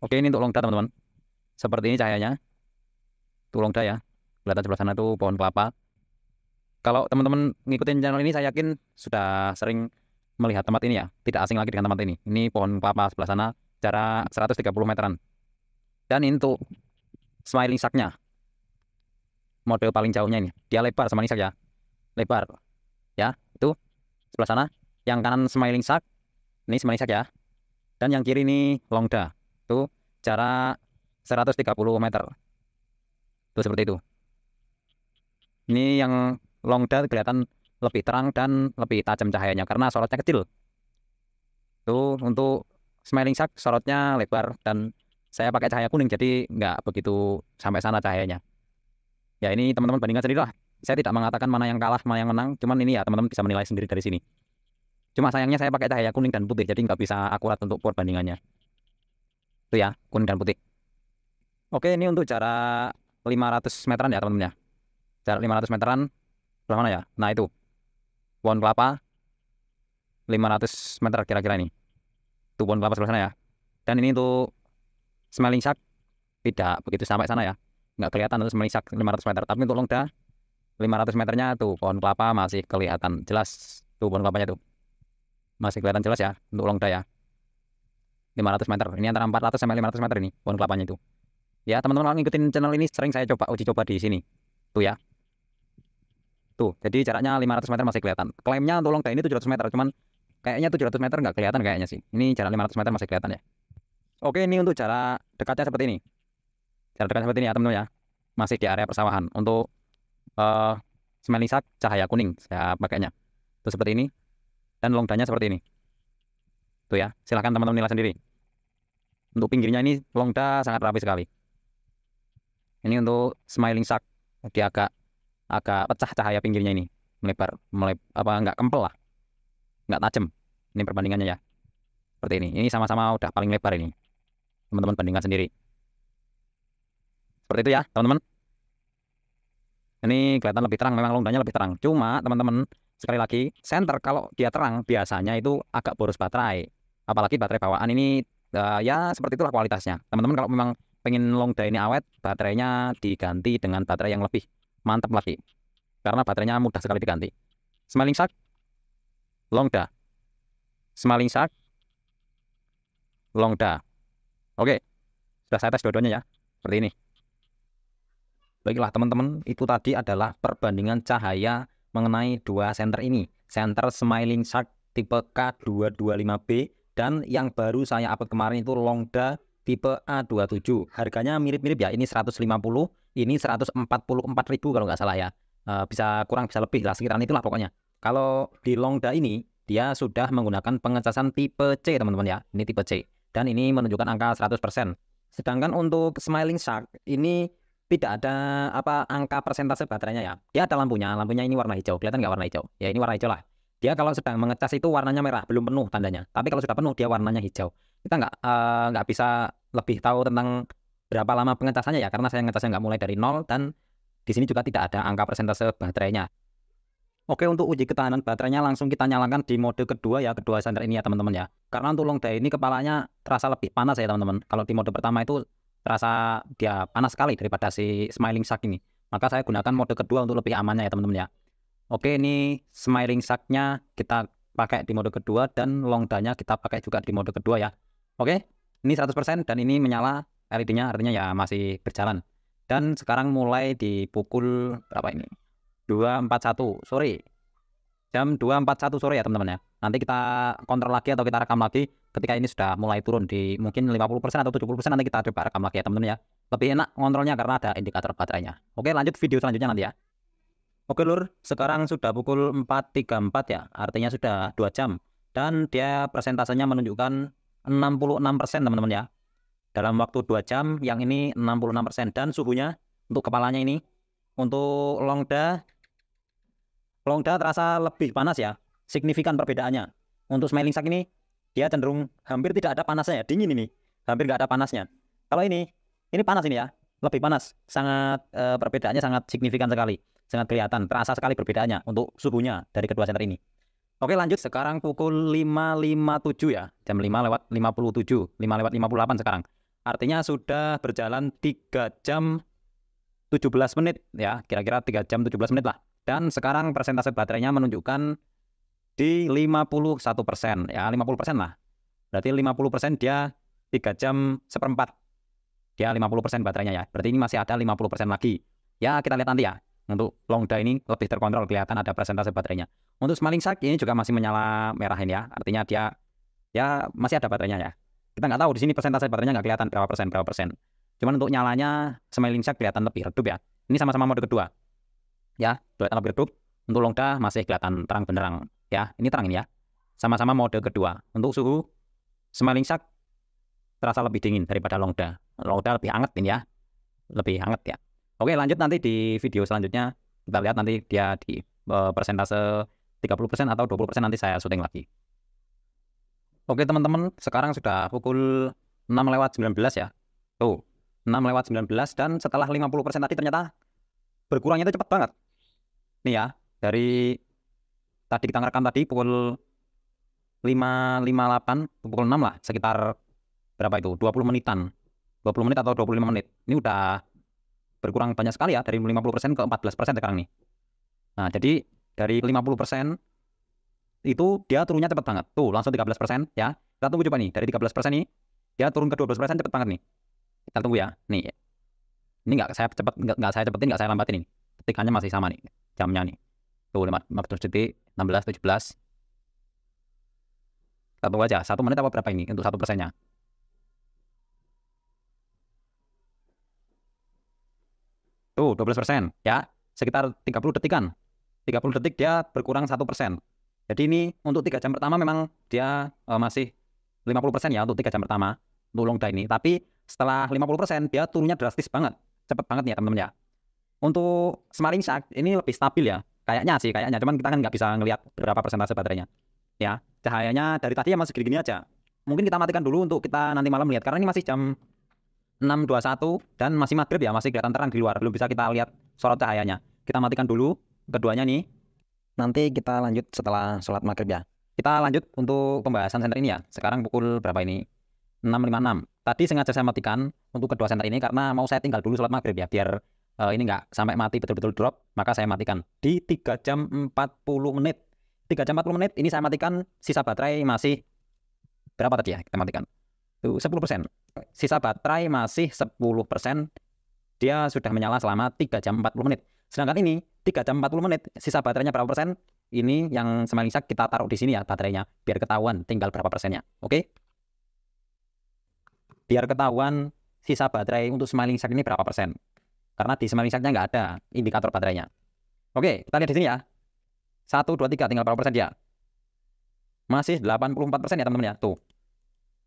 Oke, ini untuk longda teman-teman. Seperti ini cahayanya. Itu longda ya. Kelihatan sebelah sana tuh pohon kelapa. Kalau teman-teman ngikutin channel ini, saya yakin sudah sering melihat tempat ini ya. Tidak asing lagi dengan tempat ini. Ini pohon kelapa sebelah sana, jarak 130 meteran. Dan ini untuk smiling saknya. Model paling jauhnya ini. Dia lebar sama ini ya. Lebar. Ya, itu sebelah sana. Yang kanan smiling sak. Ini smiling sak ya. Dan yang kiri ini longda itu cara 130 meter itu seperti itu ini yang long dan kelihatan lebih terang dan lebih tajam cahayanya karena sorotnya kecil itu untuk smiling shark sorotnya lebar dan saya pakai cahaya kuning jadi nggak begitu sampai sana cahayanya ya ini teman-teman bandingkan sendiri lah saya tidak mengatakan mana yang kalah mana yang menang cuman ini ya teman-teman bisa menilai sendiri dari sini cuma sayangnya saya pakai cahaya kuning dan putih jadi nggak bisa akurat untuk perbandingannya itu ya kuning dan putih oke ini untuk cara 500 meteran ya teman-teman ya jarak 500 meteran sebelah mana ya nah itu pohon kelapa 500 meter kira-kira ini itu pohon kelapa sebelah sana ya dan ini untuk smelling sack tidak begitu sampai sana ya nggak kelihatan untuk smelling sack 500 meter tapi untuk longda 500 meternya tuh pohon kelapa masih kelihatan jelas tuh pohon kelapanya tuh masih kelihatan jelas ya untuk longda ya 500 meter ini antara 400 sampai 500 meter ini pohon kelapanya itu ya teman-teman kalau ngikutin channel ini sering saya coba uji coba di sini tuh ya tuh jadi jaraknya 500 meter masih kelihatan klaimnya untuk longga ini 700 meter cuman kayaknya 700 meter nggak kelihatan kayaknya sih ini jarak 500 meter masih kelihatan ya oke ini untuk jarak dekatnya seperti ini jarak dekat seperti ini ya teman-teman ya masih di area persawahan untuk uh, eh, semelisak cahaya kuning saya pakainya tuh seperti ini dan longdanya seperti ini tuh ya silahkan teman-teman nilai sendiri untuk pinggirnya ini longda sangat rapi sekali. Ini untuk smiling shark, dia agak agak pecah cahaya pinggirnya ini, melebar, melep, apa nggak kempel lah, nggak tajam. Ini perbandingannya ya, seperti ini. Ini sama-sama udah paling lebar ini, teman-teman bandingkan sendiri. Seperti itu ya, teman-teman. Ini kelihatan lebih terang, memang longdanya lebih terang. Cuma teman-teman sekali lagi center kalau dia terang biasanya itu agak boros baterai apalagi baterai bawaan ini uh, ya seperti itulah kualitasnya teman-teman kalau memang pengen long day ini awet baterainya diganti dengan baterai yang lebih mantap lagi karena baterainya mudah sekali diganti smiling shark long day. smiling shark long day. oke sudah saya tes dua-duanya ya seperti ini baiklah teman-teman itu tadi adalah perbandingan cahaya mengenai dua senter ini senter smiling shark tipe K225B dan yang baru saya upload kemarin itu Longda tipe A27. Harganya mirip-mirip ya. Ini 150, ini 144.000 kalau nggak salah ya. E, bisa kurang bisa lebih lah sekiranya itulah pokoknya. Kalau di Longda ini dia sudah menggunakan pengecasan tipe C teman-teman ya. Ini tipe C. Dan ini menunjukkan angka 100%. Sedangkan untuk Smiling Shark ini tidak ada apa angka persentase baterainya ya. Dia ada lampunya, lampunya ini warna hijau. Kelihatan nggak warna hijau? Ya ini warna hijau lah. Dia kalau sedang mengecas itu warnanya merah, belum penuh tandanya. Tapi kalau sudah penuh dia warnanya hijau. Kita nggak uh, nggak bisa lebih tahu tentang berapa lama pengecasannya ya, karena saya ngecasnya nggak mulai dari nol dan di sini juga tidak ada angka persentase baterainya. Oke, untuk uji ketahanan baterainya langsung kita nyalakan di mode kedua ya, kedua sender ini ya teman-teman ya. Karena untuk long day ini kepalanya terasa lebih panas ya teman-teman. Kalau di mode pertama itu terasa dia panas sekali daripada si Smiling Shark ini. Maka saya gunakan mode kedua untuk lebih amannya ya teman-teman ya. Oke, ini smiling saknya kita pakai di mode kedua dan long kita pakai juga di mode kedua ya. Oke, ini 100% dan ini menyala LED-nya artinya ya masih berjalan. Dan sekarang mulai di pukul berapa ini? 2.41 sore. Jam 2.41 sore ya teman-teman ya. Nanti kita kontrol lagi atau kita rekam lagi ketika ini sudah mulai turun di mungkin 50% atau 70% nanti kita coba rekam lagi ya teman-teman ya. Lebih enak kontrolnya karena ada indikator baterainya. Oke lanjut video selanjutnya nanti ya. Oke Lur, sekarang sudah pukul 4.34 ya, artinya sudah 2 jam. Dan dia persentasenya menunjukkan 66% teman-teman ya. Dalam waktu 2 jam, yang ini 66% dan suhunya untuk kepalanya ini. Untuk longda, longda terasa lebih panas ya, signifikan perbedaannya. Untuk smiling sack ini, dia cenderung hampir tidak ada panasnya ya, dingin ini. Hampir nggak ada panasnya. Kalau ini, ini panas ini ya, lebih panas. Sangat e, perbedaannya sangat signifikan sekali sangat kelihatan, terasa sekali perbedaannya untuk suhunya dari kedua senter ini. Oke lanjut, sekarang pukul 5.57 ya, jam 5 lewat 57, 5 lewat 58 sekarang. Artinya sudah berjalan 3 jam 17 menit ya, kira-kira 3 jam 17 menit lah. Dan sekarang persentase baterainya menunjukkan di 51 persen ya, 50 persen lah. Berarti 50 persen dia 3 jam seperempat. Dia 50 persen baterainya ya, berarti ini masih ada 50 persen lagi. Ya kita lihat nanti ya, untuk Longda ini lebih terkontrol kelihatan ada presentasi baterainya. Untuk Smiling Shark ini juga masih menyala merah ini ya. Artinya dia ya masih ada baterainya ya. Kita nggak tahu di sini persentase baterainya nggak kelihatan berapa persen berapa persen. Cuman untuk nyalanya Smiling Shark kelihatan lebih redup ya. Ini sama-sama mode kedua. Ya, kelihatan lebih redup. Untuk Longda masih kelihatan terang benderang ya. Ini terang ini ya. Sama-sama mode kedua. Untuk suhu Smiling Shark terasa lebih dingin daripada Longda. Longda lebih hangat ini ya. Lebih hangat ya. Oke, lanjut nanti di video selanjutnya kita lihat nanti dia di uh, persentase 30% atau 20% nanti saya syuting lagi. Oke, teman-teman, sekarang sudah pukul 6 lewat 19 ya. Tuh, 6 lewat 19 dan setelah 50% tadi ternyata berkurangnya itu cepat banget. Nih ya, dari tadi kita ngerekam tadi pukul 5.58 pukul 6 lah sekitar berapa itu 20 menitan 20 menit atau 25 menit ini udah berkurang banyak sekali ya dari 50% ke 14% sekarang nih. Nah, jadi dari 50% itu dia turunnya cepat banget. Tuh, langsung 13% ya. Kita tunggu coba nih, dari 13% nih dia turun ke 12% cepat banget nih. Kita tunggu ya. Nih. Ini nggak saya cepat nggak saya cepetin, nggak saya lambatin ini. Ketikannya masih sama nih jamnya nih. Tuh, lima 15 detik, 16, 17. Kita tunggu aja, satu menit apa berapa ini untuk satu persennya. Tuh, 12 persen ya. Sekitar 30 detik kan. 30 detik dia berkurang satu persen. Jadi ini untuk tiga jam pertama memang dia uh, masih 50 persen ya untuk tiga jam pertama untuk long day ini. Tapi setelah 50 persen dia turunnya drastis banget. Cepet banget nih ya teman-teman ya. Untuk smarting shark ini lebih stabil ya. Kayaknya sih, kayaknya. Cuman kita kan nggak bisa ngelihat berapa persentase baterainya. Ya, cahayanya dari tadi ya masih gini-gini aja. Mungkin kita matikan dulu untuk kita nanti malam lihat. Karena ini masih jam 621 dan masih maghrib ya, masih kelihatan terang di luar. Belum bisa kita lihat sorot cahayanya. Kita matikan dulu keduanya nih. Nanti kita lanjut setelah sholat maghrib ya. Kita lanjut untuk pembahasan senter ini ya. Sekarang pukul berapa ini? 6.56. Tadi sengaja saya matikan untuk kedua senter ini karena mau saya tinggal dulu sholat maghrib ya. Biar uh, ini nggak sampai mati betul-betul drop. Maka saya matikan di 3 jam 40 menit. 3 jam 40 menit ini saya matikan sisa baterai masih berapa tadi ya kita matikan? 10 persen sisa baterai masih 10%, dia sudah menyala selama 3 jam 40 menit. Sedangkan ini 3 jam 40 menit, sisa baterainya berapa persen? Ini yang sama kita taruh di sini ya baterainya, biar ketahuan tinggal berapa persennya. Oke? Biar ketahuan sisa baterai untuk smiling ini berapa persen. Karena di smiling nggak ada indikator baterainya. Oke, kita lihat di sini ya. 1, 2, 3, tinggal berapa persen dia? Masih 84 persen ya teman-teman ya. Tuh,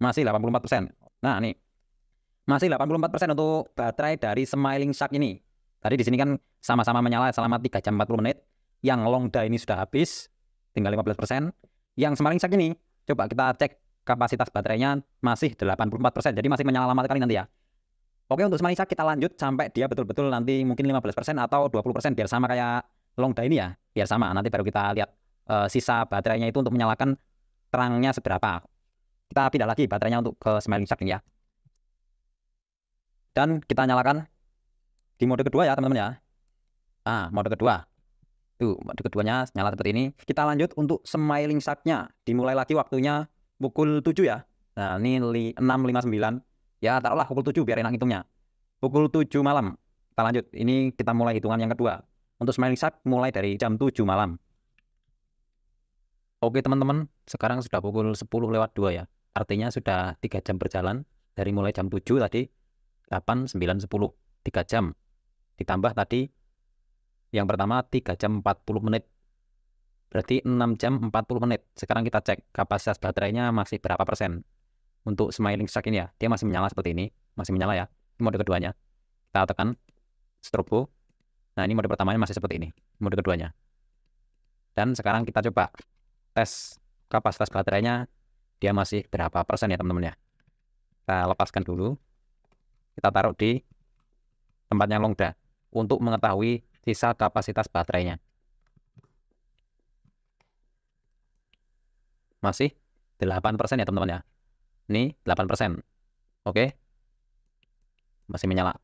masih 84 persen. Nah, nih. Masih 84% untuk baterai dari Smiling Shark ini. Tadi di sini kan sama-sama menyala selama 3 jam 40 menit. Yang Longda ini sudah habis, tinggal 15%. Yang Smiling Shark ini, coba kita cek kapasitas baterainya masih 84%. Jadi masih menyala lama sekali nanti ya. Oke untuk Smiling Shark kita lanjut sampai dia betul-betul nanti mungkin 15% atau 20% biar sama kayak Longda ini ya. Biar sama, nanti baru kita lihat uh, sisa baterainya itu untuk menyalakan terangnya seberapa kita pindah lagi baterainya untuk ke smiling shark ini ya dan kita nyalakan di mode kedua ya teman-teman ya ah mode kedua tuh mode keduanya nyala seperti ini kita lanjut untuk smiling sharknya dimulai lagi waktunya pukul 7 ya nah ini 659 ya taruhlah pukul 7 biar enak hitungnya pukul 7 malam kita lanjut ini kita mulai hitungan yang kedua untuk smiling shark mulai dari jam 7 malam Oke teman-teman, sekarang sudah pukul 10 lewat 2 ya. Artinya sudah tiga jam berjalan dari mulai jam 7 tadi 8, 9, 10, 3 jam. Ditambah tadi yang pertama 3 jam 40 menit. Berarti 6 jam 40 menit. Sekarang kita cek kapasitas baterainya masih berapa persen. Untuk smiling shark ini ya, dia masih menyala seperti ini. Masih menyala ya. Ini mode keduanya. Kita tekan strobo. Nah ini mode pertamanya masih seperti ini. Mode keduanya. Dan sekarang kita coba tes kapasitas baterainya dia masih berapa persen ya teman-teman ya kita lepaskan dulu kita taruh di tempatnya longda untuk mengetahui sisa kapasitas baterainya masih 8% ya teman-teman ya ini 8% oke masih menyala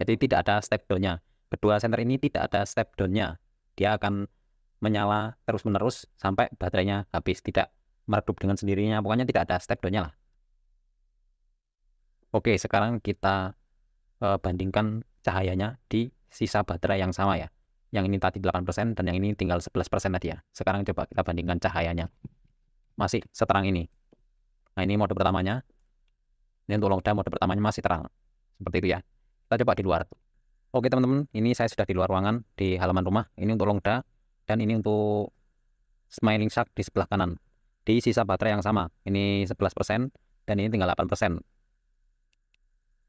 jadi tidak ada step down-nya kedua senter ini tidak ada step down-nya dia akan menyala terus-menerus sampai baterainya habis tidak meredup dengan sendirinya pokoknya tidak ada step nya lah oke sekarang kita uh, bandingkan cahayanya di sisa baterai yang sama ya yang ini tadi 8% dan yang ini tinggal 11% tadi ya sekarang coba kita bandingkan cahayanya masih seterang ini nah ini mode pertamanya ini untuk lockdown mode pertamanya masih terang seperti itu ya kita coba di luar Oke teman-teman, ini saya sudah di luar ruangan di halaman rumah. Ini untuk Longda dan ini untuk Smiling Shark di sebelah kanan di sisa baterai yang sama. Ini 11% dan ini tinggal 8%.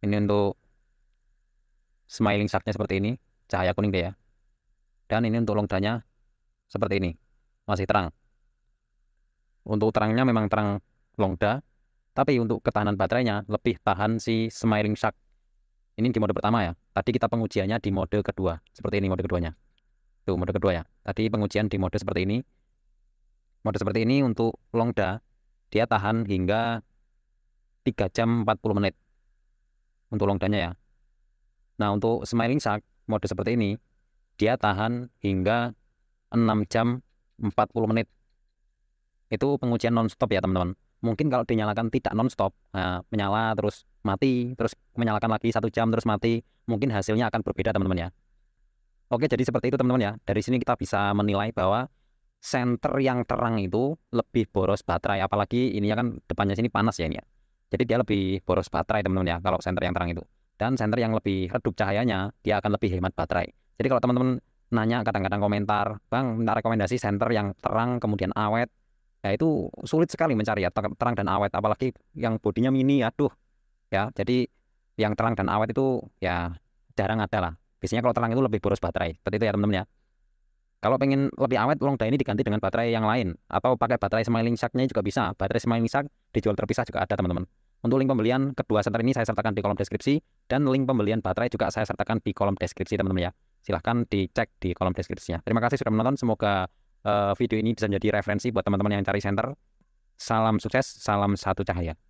Ini untuk smiling sharknya seperti ini, cahaya kuning dia ya. Dan ini untuk longdanya seperti ini, masih terang. Untuk terangnya memang terang longda, tapi untuk ketahanan baterainya lebih tahan si smiling shark. Ini di mode pertama ya. Tadi kita pengujiannya di mode kedua, seperti ini mode keduanya. Tuh mode kedua ya. Tadi pengujian di mode seperti ini, Mode seperti ini untuk longda dia tahan hingga 3 jam 40 menit untuk longdanya ya. Nah, untuk smiling shark mode seperti ini dia tahan hingga 6 jam 40 menit. Itu pengujian non-stop ya, teman-teman. Mungkin kalau dinyalakan tidak non-stop, nah, menyala terus mati, terus menyalakan lagi satu jam terus mati, mungkin hasilnya akan berbeda, teman-teman ya. Oke, jadi seperti itu teman-teman ya. Dari sini kita bisa menilai bahwa center yang terang itu lebih boros baterai apalagi ini ya kan depannya sini panas ya ini ya jadi dia lebih boros baterai teman-teman ya kalau center yang terang itu dan center yang lebih redup cahayanya dia akan lebih hemat baterai jadi kalau teman-teman nanya kadang-kadang komentar bang minta rekomendasi center yang terang kemudian awet ya itu sulit sekali mencari ya terang dan awet apalagi yang bodinya mini aduh ya jadi yang terang dan awet itu ya jarang ada lah biasanya kalau terang itu lebih boros baterai seperti itu ya teman-teman ya kalau pengen lebih awet, long day ini diganti dengan baterai yang lain atau pakai baterai smiling shark-nya juga bisa. Baterai smiling shark dijual terpisah juga ada, teman-teman. Untuk link pembelian kedua senter ini saya sertakan di kolom deskripsi dan link pembelian baterai juga saya sertakan di kolom deskripsi, teman-teman ya. Silahkan dicek di kolom deskripsinya. Terima kasih sudah menonton. Semoga uh, video ini bisa menjadi referensi buat teman-teman yang cari senter. Salam sukses, salam satu cahaya.